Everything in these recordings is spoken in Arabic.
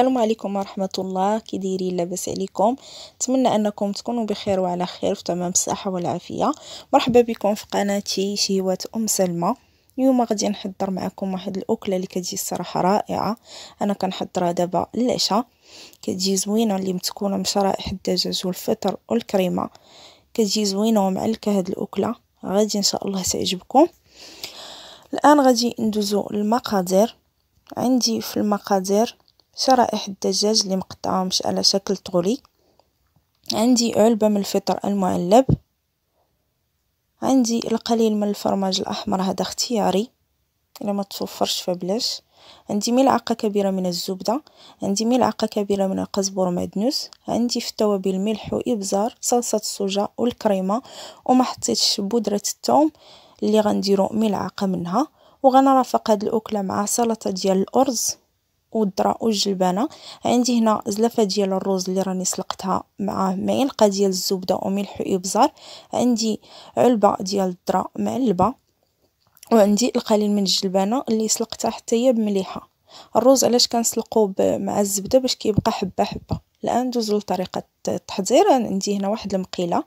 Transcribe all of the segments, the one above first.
السلام عليكم ورحمة الله كي دايرين لاباس عليكم نتمنى انكم تكونوا بخير وعلى خير في تمام الصحه والعافيه مرحبا بكم في قناتي شهوات ام سلمى اليوم غادي نحضر معكم واحد الاكله اللي كتجي الصراحه رائعه انا كنحضرها دابا للعشاء كتجي زوينه اللي متكونه من الدجاج والفطر والكريمه كتجي زوينه ومعلكه هاد الاكله غادي ان شاء الله تعجبكم الان غادي ندوزو للمقادير عندي في المقادير شرائح الدجاج اللي مقطعاهمش على شكل طولي عندي علبة من الفطر المعلب عندي القليل من الفرماج الاحمر هذا اختياري الا ما تفرش فبلاش عندي ملعقه كبيره من الزبده عندي ملعقه كبيره من القزبر معدنوس عندي في التوابل ملح وابزار صلصه الصوجه والكريمه وما حطيتش بودره الثوم اللي غنديرو ملعقه منها وغنرافق هاد الاكله مع سلطه ديال الارز والذره والجلبانه عندي هنا زلافه ديال الرز اللي راني سلقتها مع معلقه ديال الزبده وملح وابزار عندي علبه ديال الذره معلبه وعندي القليل من الجلبانه اللي سلقتها حتى هي بمليحه الرز علاش كنسلقو مع الزبده باش كيبقى حبه حبه الان ندوزو لطريقه التحضير عندي هنا واحد المقيله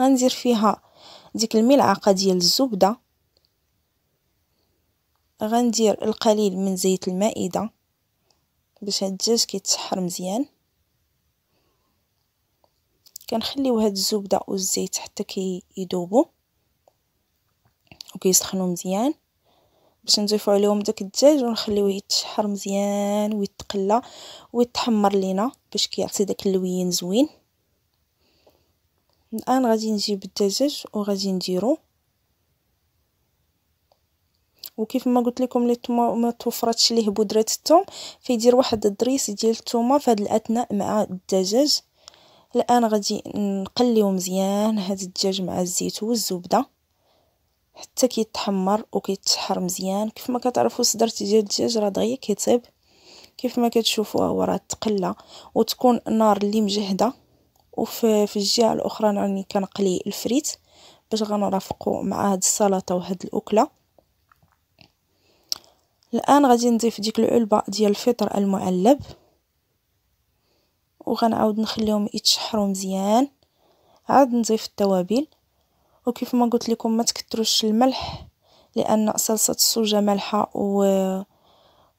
غندير فيها ديك الملعقه ديال الزبده غندير القليل من زيت المائده باش هاد الدجاج كيتشحر مزيان كنخليو هاد الزبده والزيت حتى كيذوبوا وكيسخنوا مزيان باش نضيفو عليهم داك الدجاج ونخليوه يتشحر مزيان ويتقلى ويتحمر لينا باش كيعطي داك اللوين زوين الان غادي نجيب الدجاج وغادي نديرو وكيف ما قلت لكم لي ما توفرتش ليه بودره الثوم فيدير واحد الضريس ديال الثومه في هذا الاثناء مع الدجاج الان غادي نقليو مزيان هذا الدجاج مع الزيت والزبده حتى كيتحمر وكيتشحر مزيان كيف ما كتعرفوا الصدر ديال الدجاج راه دغيا كيطيب كيف ما كتشوفوا هو راه تقلى وتكون النار اللي مجهده وفي في الجهه الاخرى راني كنقلي الفريت باش غنرافقوا مع هاد السلطه وهاد الاكله الان غادي نضيف ديك العلبه ديال الفطر المعلب وغنعاود نخليهم يتشحروا مزيان عاد نضيف التوابل وكيف ما قلت لكم ما تكثروش الملح لان صلصه السوجه مالحه و...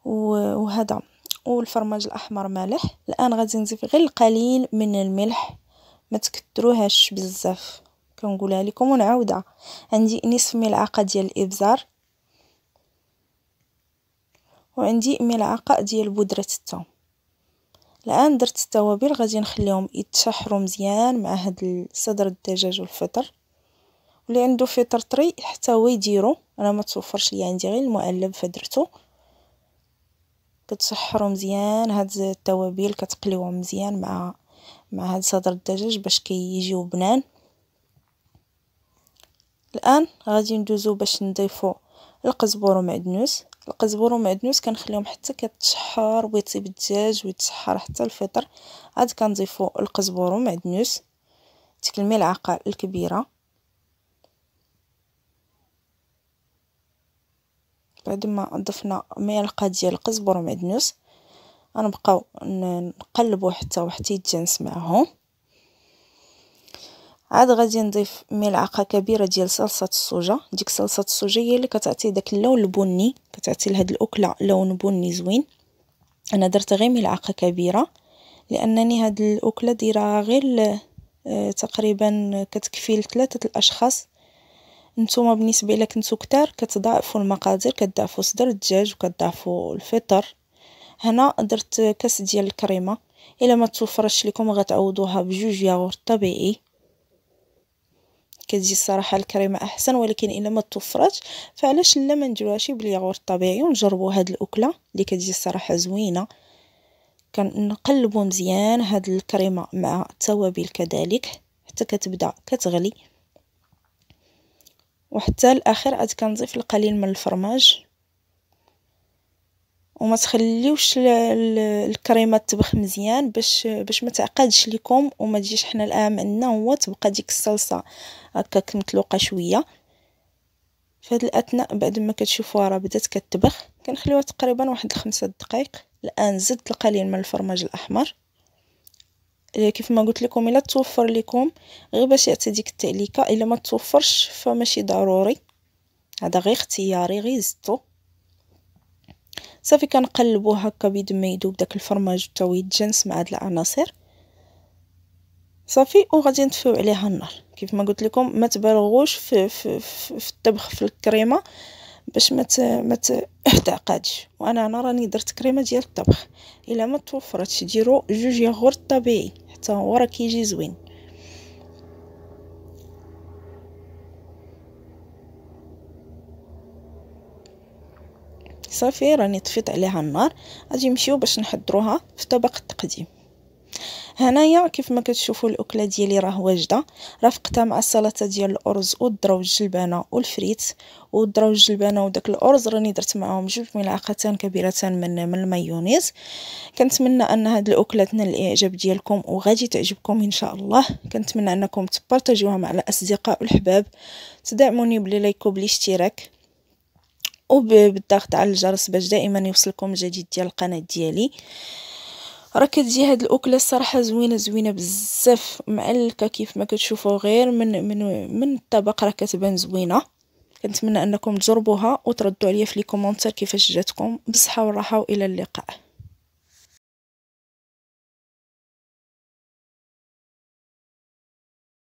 و... وهذا والفرماج الاحمر مالح الان غادي نضيف غير القليل من الملح ما تكثروهاش بزاف كنقولها لكم ونعاودها عندي نصف ملعقه ديال الابزار وعندي ملعقه ديال بودره الثوم الان درت التوابل غادي نخليهم يتشحروا مزيان مع هاد صدر الدجاج والفطر واللي عنده فطر طري حتى هو يديرو انا ما توفرش لي عندي غير المعلب فدرتو كتشحروا مزيان هاد التوابل كتقليوهم مزيان مع مع هاد صدر الدجاج باش كيجيو كي بنان الان غادي ندوزو باش نضيفو القزبر ومعدنوس القزبر ومعدنوس كنخليهم حتى كتشحر ويطيب الدجاج ويتشحر حتى الفطر عاد كنضيفو القزبر ومعدنوس ديك الملعقه الكبيره بعد ما ضفنا ملعقه ديال القزبر ومعدنوس غنبقاو نقلبو حتى وحتى يتجانس معهم عاد غادي نضيف ملعقه كبيره ديال صلصه السوجه ديك صلصه السوجه هي اللي كتعطي داك اللون البني كتعطي لهاد الاكله لون بني زوين انا درت غير ملعقه كبيره لانني هاد الاكله دايره غير آه، تقريبا كتكفي لثلاثه الاشخاص نتوما بالنسبه الا كنتو كتار كتضاعفوا المقادير كتضاعفوا صدر الدجاج وكتضاعفوا الفطر هنا درت كاس ديال الكريمه الا ما توفرش لكم غتعوضوها بجوج ياغورت طبيعي كتجي الصراحه الكريمه احسن ولكن الا ما توفرتش فعلاش لا ما نديروهاش بالياغورت الطبيعي ونجربوا هاد الاكله اللي كتجي الصراحه زوينه كنقلبوا مزيان هاد الكريمه مع التوابل كذلك حتى كتبدا كتغلي وحتى الاخير عاد كنضيف القليل من الفرماج وما تخليوش الكريمه تطبخ مزيان باش باش ما تعقدش لكم وما تجيش حنا الان عندنا هو تبقى ديك الصلصه هكاك مطلوقه شويه في الاثناء بعد ما كتشوفوها راه بدات كتبخ كنخليوها تقريبا واحد الخمسة دقائق الان زدت القليل من الفرماج الاحمر كيف ما قلت لكم الا توفر لكم غير باش يعطي ديك التعليكه الا ما توفرش فماشي ضروري هذا غير اختياري غير زدتو صافي كنقلبو هكا بيد ما يذوب داك الفرماج حتى ويتجنس مع هاد العناصر صافي وغادي نطفيو عليها النار كيف ما قلت لكم ما تبالغوش في, في, في, في الطبخ في الكريمه باش ما ما تعقدش وانا انا راني درت كريمه ديال الطبخ الا ما توفرتش ديروا جوج ياغورت طبيعي حتى هو راه كيجي زوين صافي راني طفيت عليها النار غادي نمشيو باش نحضروها في طبق التقديم هنايا كيف ما كتشوفوا الاكله ديالي راه واجده رافقتها مع السلطه ديال الارز والذره والجلبانه والفريت والذره والجلبانه وداك الارز راني درت معاهم جوج ملعقتان كبيرتان من من المايونيز كنتمنى ان هاد الاكله تنال الاعجاب ديالكم وغادي تعجبكم ان شاء الله كنتمنى انكم تبارطاجيوها مع الاصدقاء والحباب تدعموني باللايك وبالاشتراك وبالضغط على الجرس باش دائما يوصلكم الجديد ديال القناه ديالي راه كتجي هاد الاكله الصراحه زوينه زوينه بزاف معلكه كيف ما كتشوفوا غير من من من الطبق راه كتبان زوينه كنتمنى انكم تجربوها وتردوا عليا في لي كومونتير كيفاش جاتكم بالصحه والراحه والى اللقاء